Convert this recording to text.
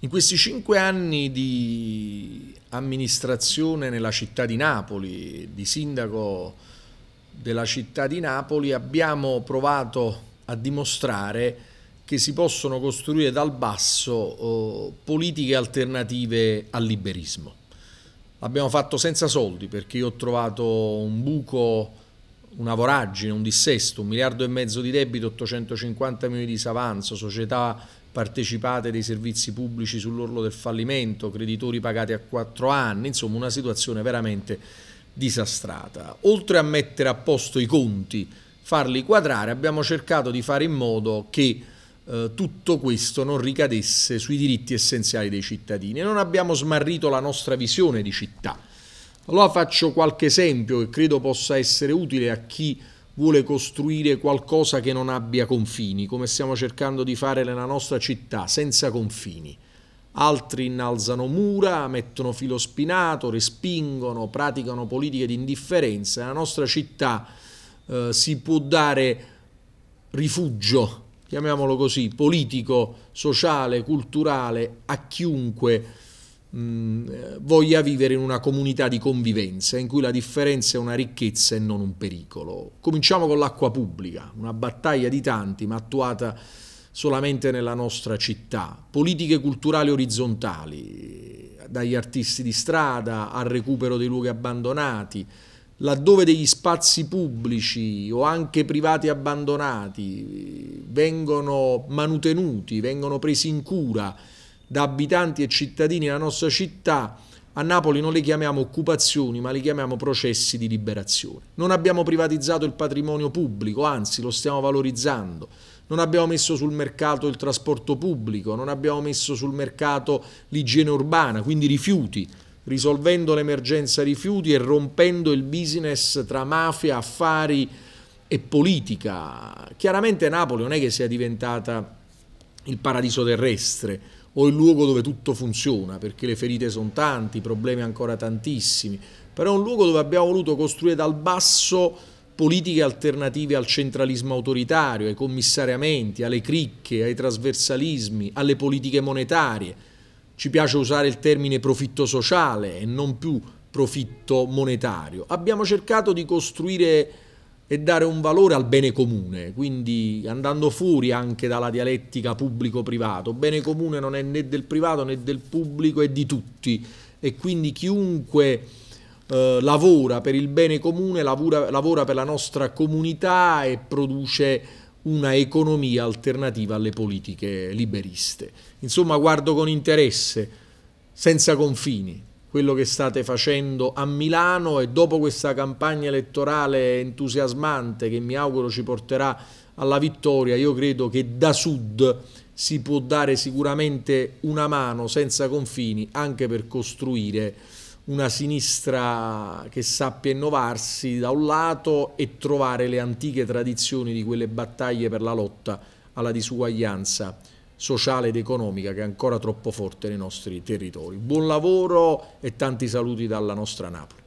In questi cinque anni di amministrazione nella città di Napoli, di sindaco della città di Napoli, abbiamo provato a dimostrare che si possono costruire dal basso eh, politiche alternative al liberismo. L'abbiamo fatto senza soldi perché io ho trovato un buco una voragine, un dissesto, un miliardo e mezzo di debito, 850 milioni di disavanzo, società partecipate dei servizi pubblici sull'orlo del fallimento, creditori pagati a quattro anni, insomma una situazione veramente disastrata. Oltre a mettere a posto i conti, farli quadrare, abbiamo cercato di fare in modo che eh, tutto questo non ricadesse sui diritti essenziali dei cittadini e non abbiamo smarrito la nostra visione di città allora faccio qualche esempio che credo possa essere utile a chi vuole costruire qualcosa che non abbia confini, come stiamo cercando di fare nella nostra città, senza confini. Altri innalzano mura, mettono filo spinato, respingono, praticano politiche di indifferenza. Nella nostra città eh, si può dare rifugio, chiamiamolo così, politico, sociale, culturale, a chiunque mh, mm, voglia vivere in una comunità di convivenza in cui la differenza è una ricchezza e non un pericolo. Cominciamo con l'acqua pubblica, una battaglia di tanti ma attuata solamente nella nostra città, politiche culturali orizzontali, dagli artisti di strada al recupero dei luoghi abbandonati, laddove degli spazi pubblici o anche privati abbandonati vengono manutenuti, vengono presi in cura, da abitanti e cittadini della nostra città, a Napoli non le chiamiamo occupazioni, ma le chiamiamo processi di liberazione. Non abbiamo privatizzato il patrimonio pubblico, anzi lo stiamo valorizzando. Non abbiamo messo sul mercato il trasporto pubblico, non abbiamo messo sul mercato l'igiene urbana, quindi rifiuti, risolvendo l'emergenza rifiuti e rompendo il business tra mafia, affari e politica. Chiaramente Napoli non è che sia diventata il paradiso terrestre, o il luogo dove tutto funziona, perché le ferite sono tanti, i problemi ancora tantissimi, però è un luogo dove abbiamo voluto costruire dal basso politiche alternative al centralismo autoritario, ai commissariamenti, alle cricche, ai trasversalismi, alle politiche monetarie. Ci piace usare il termine profitto sociale e non più profitto monetario. Abbiamo cercato di costruire e dare un valore al bene comune, quindi andando fuori anche dalla dialettica pubblico-privato. Bene comune non è né del privato né del pubblico, è di tutti e quindi chiunque eh, lavora per il bene comune, lavora, lavora per la nostra comunità e produce una economia alternativa alle politiche liberiste. Insomma, guardo con interesse, senza confini, quello che state facendo a Milano e dopo questa campagna elettorale entusiasmante che mi auguro ci porterà alla vittoria, io credo che da sud si può dare sicuramente una mano senza confini anche per costruire una sinistra che sappia innovarsi da un lato e trovare le antiche tradizioni di quelle battaglie per la lotta alla disuguaglianza sociale ed economica che è ancora troppo forte nei nostri territori. Buon lavoro e tanti saluti dalla nostra Napoli.